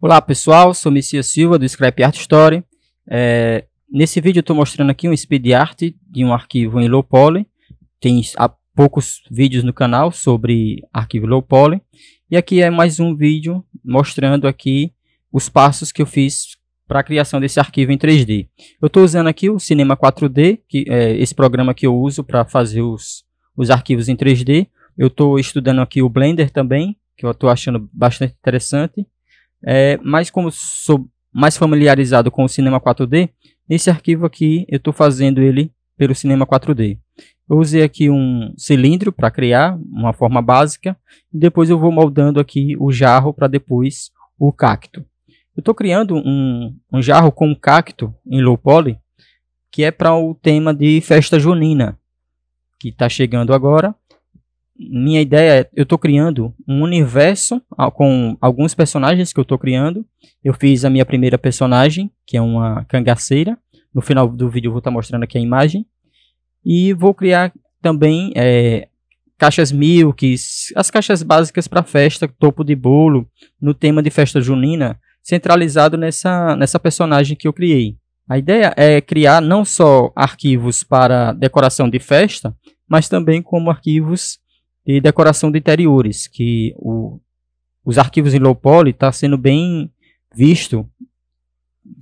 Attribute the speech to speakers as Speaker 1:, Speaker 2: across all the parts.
Speaker 1: Olá pessoal, sou Messias Silva do Scrap Art Story. É, nesse vídeo eu estou mostrando aqui um speed art de um arquivo em low poly. Tem há poucos vídeos no canal sobre arquivo low poly. E aqui é mais um vídeo mostrando aqui os passos que eu fiz para a criação desse arquivo em 3D. Eu estou usando aqui o Cinema 4D, que é esse programa que eu uso para fazer os, os arquivos em 3D. Eu estou estudando aqui o Blender também, que eu estou achando bastante interessante. É, mas como sou mais familiarizado com o cinema 4D, esse arquivo aqui eu estou fazendo ele pelo cinema 4D. Eu usei aqui um cilindro para criar uma forma básica. E depois eu vou moldando aqui o jarro para depois o cacto. Eu estou criando um, um, jarro com um cacto em low poly, que é para o tema de festa junina, que está chegando agora minha ideia é, eu estou criando um universo ah, com alguns personagens que eu estou criando. Eu fiz a minha primeira personagem, que é uma cangaceira. No final do vídeo eu vou estar tá mostrando aqui a imagem. E vou criar também é, caixas milks, as caixas básicas para festa, topo de bolo, no tema de festa junina, centralizado nessa, nessa personagem que eu criei. A ideia é criar não só arquivos para decoração de festa, mas também como arquivos de decoração de interiores, que o, os arquivos em low poly está sendo bem visto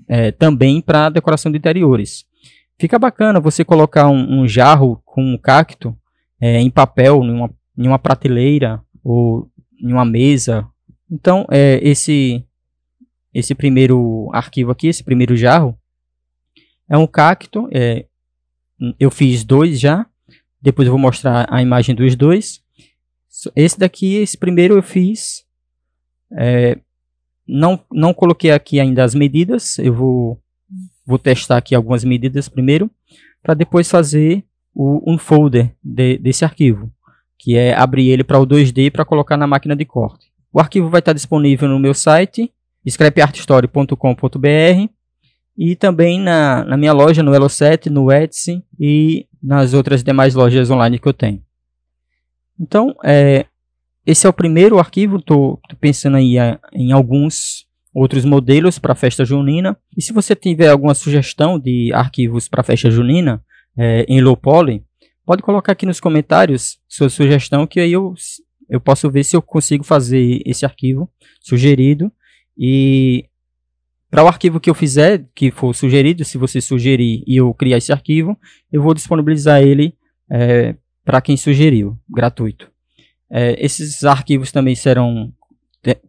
Speaker 1: é, também para decoração de interiores. Fica bacana você colocar um, um jarro com um cacto é, em papel, em uma, em uma prateleira ou em uma mesa. Então, é, esse, esse primeiro arquivo aqui, esse primeiro jarro, é um cacto. É, eu fiz dois já. Depois eu vou mostrar a imagem dos dois. Esse daqui, esse primeiro eu fiz. É, não, não coloquei aqui ainda as medidas. Eu vou, vou testar aqui algumas medidas primeiro. Para depois fazer o, um folder de, desse arquivo. Que é abrir ele para o 2D para colocar na máquina de corte. O arquivo vai estar tá disponível no meu site, scrapartstory.com.br e também na, na minha loja, no Eloset, no Etsy e nas outras demais lojas online que eu tenho. Então, é, esse é o primeiro arquivo, estou pensando aí é, em alguns outros modelos para festa junina. E se você tiver alguma sugestão de arquivos para festa junina é, em low poly, pode colocar aqui nos comentários sua sugestão que aí eu, eu posso ver se eu consigo fazer esse arquivo sugerido. E para o arquivo que eu fizer, que for sugerido, se você sugerir e eu criar esse arquivo, eu vou disponibilizar ele é, para quem sugeriu, gratuito. É, esses arquivos também serão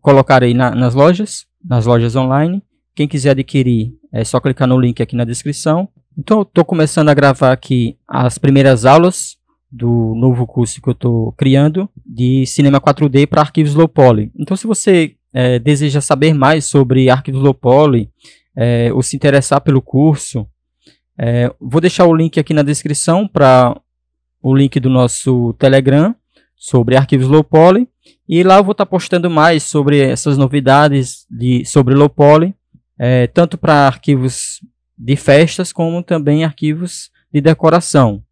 Speaker 1: colocarei na, nas lojas, nas lojas online. Quem quiser adquirir, é só clicar no link aqui na descrição. Então, estou começando a gravar aqui as primeiras aulas do novo curso que eu estou criando de cinema 4D para arquivos low poly. Então, se você é, deseja saber mais sobre arquivos low poly é, ou se interessar pelo curso, é, vou deixar o link aqui na descrição para o link do nosso Telegram sobre arquivos low poly e lá eu vou estar tá postando mais sobre essas novidades de sobre low poly, é, tanto para arquivos de festas como também arquivos de decoração.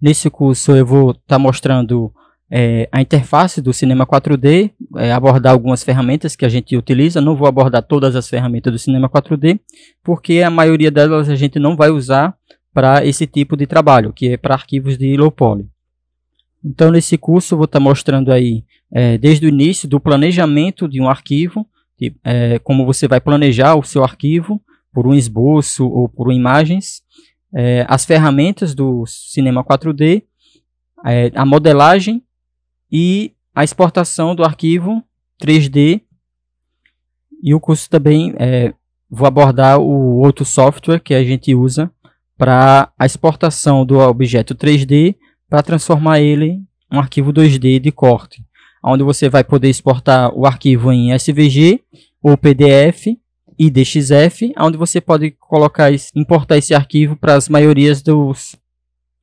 Speaker 1: Nesse curso eu vou estar tá mostrando é, a interface do Cinema 4D, é, abordar algumas ferramentas que a gente utiliza. Não vou abordar todas as ferramentas do Cinema 4D, porque a maioria delas a gente não vai usar para esse tipo de trabalho, que é para arquivos de low poly. Então, nesse curso, eu vou estar tá mostrando aí, é, desde o início, do planejamento de um arquivo, de, é, como você vai planejar o seu arquivo por um esboço ou por imagens, é, as ferramentas do cinema 4D, é, a modelagem e a exportação do arquivo 3D. E o curso também é, vou abordar o outro software que a gente usa para a exportação do objeto 3D para transformar ele em um arquivo 2D de corte, onde você vai poder exportar o arquivo em SVG ou PDF e DXF, onde você pode colocar, importar esse arquivo para as maiorias dos,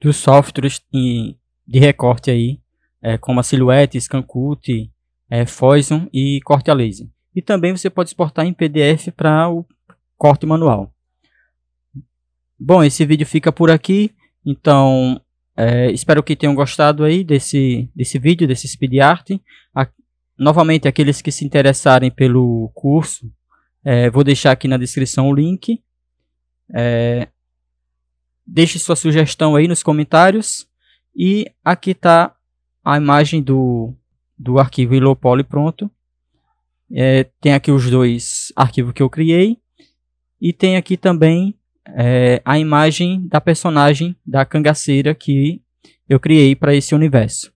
Speaker 1: dos softwares de recorte aí, é, como a Silhouette, Scancut, é, Foison e corte a laser. E também você pode exportar em PDF para o corte manual. Bom, esse vídeo fica por aqui. Então, é, espero que tenham gostado aí desse, desse vídeo, desse speed art. A, novamente, aqueles que se interessarem pelo curso, é, vou deixar aqui na descrição o link. É, deixe sua sugestão aí nos comentários. E aqui está a imagem do, do arquivo Hello Poly pronto. É, tem aqui os dois arquivos que eu criei. E tem aqui também é, a imagem da personagem da cangaceira que eu criei para esse universo.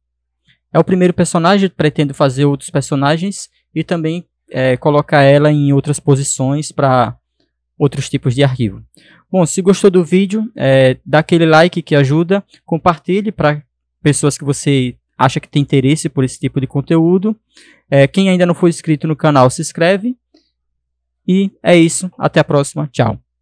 Speaker 1: É o primeiro personagem, pretendo fazer outros personagens e também é, colocar ela em outras posições para outros tipos de arquivo. Bom, se gostou do vídeo, é, dá aquele like que ajuda, compartilhe para pessoas que você acha que tem interesse por esse tipo de conteúdo. É, quem ainda não for inscrito no canal, se inscreve. E é isso, até a próxima, tchau.